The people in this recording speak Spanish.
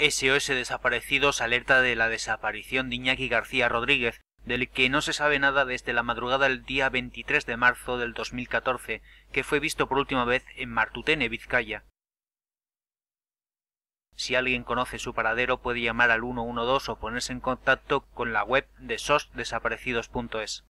SOS Desaparecidos alerta de la desaparición de Iñaki García Rodríguez, del que no se sabe nada desde la madrugada del día 23 de marzo del 2014, que fue visto por última vez en Martutene, Vizcaya. Si alguien conoce su paradero puede llamar al 112 o ponerse en contacto con la web de sosdesaparecidos.es.